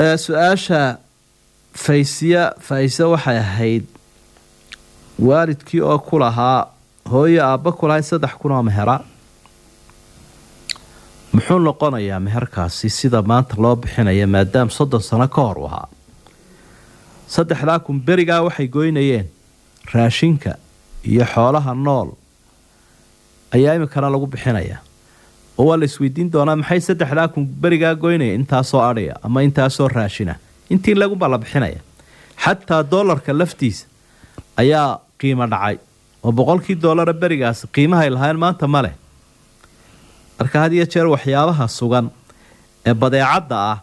su-aasha faysiya faaysa waxay ahayd waalidkii oo ku lahaa hooyo aabba ku saddex kun oo mehera ah. muxuu noqonayaa meherkaasi sida maanta loo bixinaya maadaama soddon sano ka hor u ahaa saddexdaa kun berigaa waxay goynayeen raashinka iyo xoolaha nool ayaa iminkana lagu bixinayaa oo waa la isweydiin doonaa maxay saddexdaa kun berigaa goynaya intaasoo adhaya ama intaasoo raashina intii lagun baa xataa doolarka laftiisa ayaa qiimo dhacay oo boqolkii doolara berigaas qiimahay lahayn maanta ma leh marka had iyo jeer waxyaabaha sugan ee badeecadda ah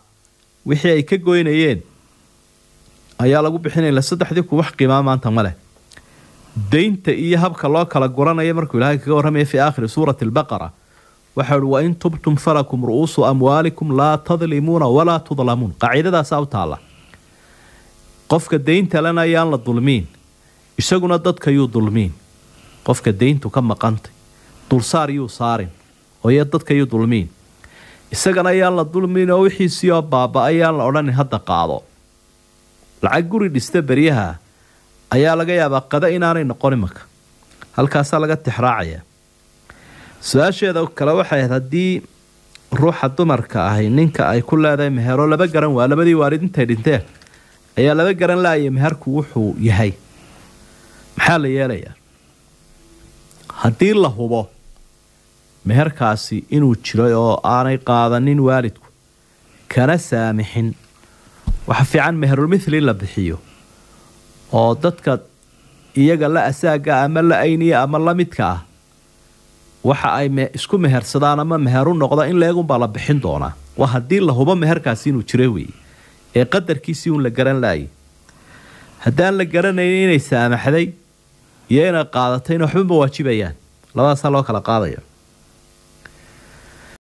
wixii ay ka goynayeen ayaa lagu bixinayla saddexdii ku wax qiimaa maanta ma leh daynta iyo habka loo kala guranaya markuu ilaahay kaga warramaya fii aakhiri suurati albaqara waxau ihi wain tubtum falakum ru-uusu amwaalikum laa tadlimuuna walaa tudlamuun qaaciidadaasaa u taalla qofka deynta lena ayaan la dulmiin isaguna dadkayuu dulmiin qofka deyntu ka maqantay dulsaar yuu saarin ooye dadkayuu dulmiin isagana ayaan la dulmiin oo wixiisii oo baaba'a yaan la odhanin hadda qaado lacag guri dhista beryaha ayaa laga yaabaa qada inaanay noqon imaka halkaasaa laga tixraacayaa su-aasheeda kale waxay ahayd haddii ruuxa dumarka ahi ninka ay ku leedahay meheroo laba garan waa labadii waalid intay dhinteen ayaa laba garan laayay meherku wuxuu yahay maxaa la yeelayaa haddii la hubo meherkaasi inuu jiray oo aanay qaadanin waalidku kana saamixin waxa fiican meherulmithli la bixiyo oo dadka iyaga la asaaga ama la ayniya ama la midka ah waxa ay isku mehersadaan ama meheru noqda in leegunbaa la bixin doonaa waa haddii la hubo meherkaasi inuu jira weeye ee qadarkiisii uun la garan laayay haddaan la garanayn inay saamaxday iyo inay qaadatayna waxbanba waajibayaan labadaasaa loo kala qaadaya